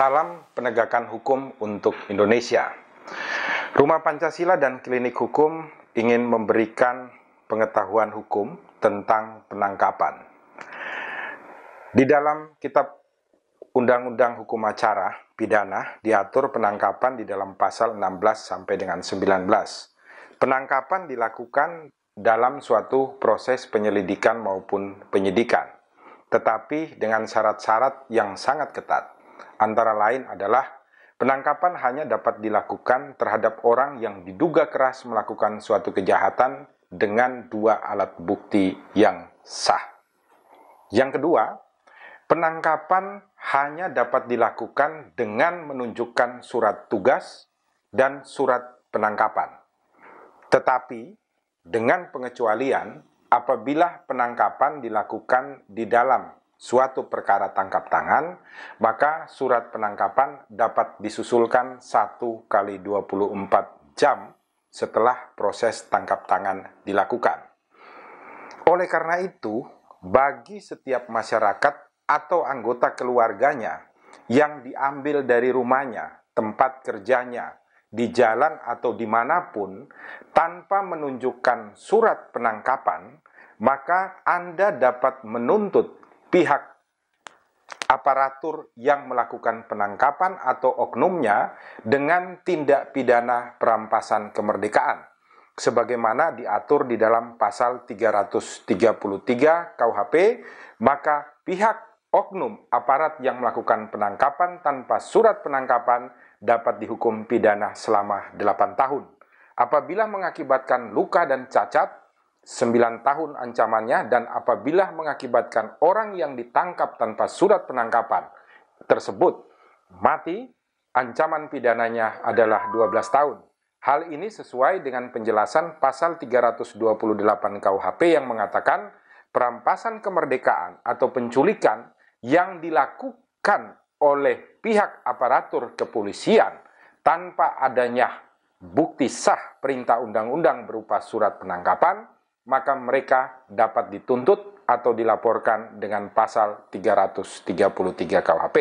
Salam penegakan hukum untuk Indonesia. Rumah Pancasila dan Klinik Hukum ingin memberikan pengetahuan hukum tentang penangkapan. Di dalam kitab Undang-Undang Hukum Acara Pidana diatur penangkapan di dalam pasal 16 sampai dengan 19. Penangkapan dilakukan dalam suatu proses penyelidikan maupun penyidikan, tetapi dengan syarat-syarat yang sangat ketat antara lain adalah penangkapan hanya dapat dilakukan terhadap orang yang diduga keras melakukan suatu kejahatan dengan dua alat bukti yang sah. Yang kedua, penangkapan hanya dapat dilakukan dengan menunjukkan surat tugas dan surat penangkapan. Tetapi, dengan pengecualian apabila penangkapan dilakukan di dalam suatu perkara tangkap tangan, maka surat penangkapan dapat disusulkan 1 kali 24 jam setelah proses tangkap tangan dilakukan. Oleh karena itu, bagi setiap masyarakat atau anggota keluarganya yang diambil dari rumahnya, tempat kerjanya, di jalan atau dimanapun, tanpa menunjukkan surat penangkapan, maka Anda dapat menuntut pihak aparatur yang melakukan penangkapan atau oknumnya dengan tindak pidana perampasan kemerdekaan sebagaimana diatur di dalam pasal 333 KUHP maka pihak oknum aparat yang melakukan penangkapan tanpa surat penangkapan dapat dihukum pidana selama 8 tahun apabila mengakibatkan luka dan cacat 9 tahun ancamannya dan apabila mengakibatkan orang yang ditangkap tanpa surat penangkapan tersebut mati, ancaman pidananya adalah 12 tahun. Hal ini sesuai dengan penjelasan pasal 328 KUHP yang mengatakan perampasan kemerdekaan atau penculikan yang dilakukan oleh pihak aparatur kepolisian tanpa adanya bukti sah perintah undang-undang berupa surat penangkapan maka mereka dapat dituntut atau dilaporkan dengan pasal 333 KUHP.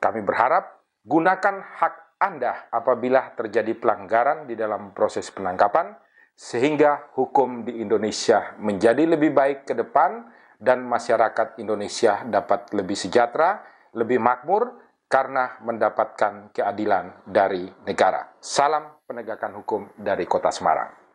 Kami berharap gunakan hak Anda apabila terjadi pelanggaran di dalam proses penangkapan sehingga hukum di Indonesia menjadi lebih baik ke depan dan masyarakat Indonesia dapat lebih sejahtera, lebih makmur karena mendapatkan keadilan dari negara. Salam penegakan hukum dari Kota Semarang.